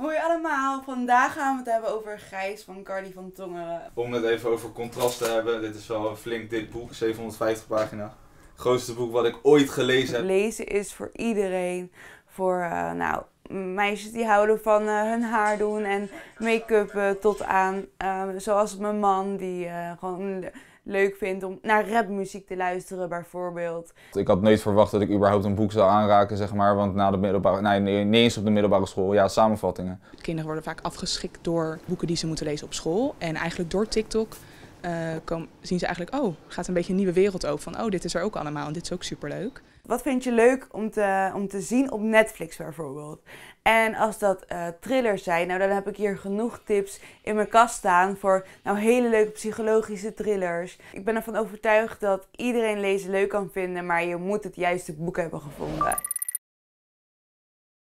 Hoi allemaal, vandaag gaan we het hebben over Gijs van Cardi van Tongeren. Om het even over contrast te hebben, dit is wel een flink dit boek, 750 pagina. Het grootste boek wat ik ooit gelezen heb. Lezen is voor iedereen, voor eh, nou, meisjes die houden van eh, hun haar doen en make-up eh, tot aan. Eh, zoals mijn man, die gewoon leuk vindt om naar rapmuziek te luisteren, bijvoorbeeld. Ik had nooit verwacht dat ik überhaupt een boek zou aanraken, zeg maar. Want na de middelbare. Nee, nee, niet eens op de middelbare school. Ja, samenvattingen. Kinderen worden vaak afgeschikt door boeken die ze moeten lezen op school. En eigenlijk door TikTok uh, kom, zien ze eigenlijk, oh, gaat een beetje een nieuwe wereld open. Van, oh, dit is er ook allemaal en dit is ook superleuk. Wat vind je leuk om te, om te zien op Netflix bijvoorbeeld? En als dat uh, thrillers zijn, nou dan heb ik hier genoeg tips in mijn kast staan voor nou, hele leuke psychologische thrillers. Ik ben ervan overtuigd dat iedereen lezen leuk kan vinden, maar je moet het juiste boek hebben gevonden.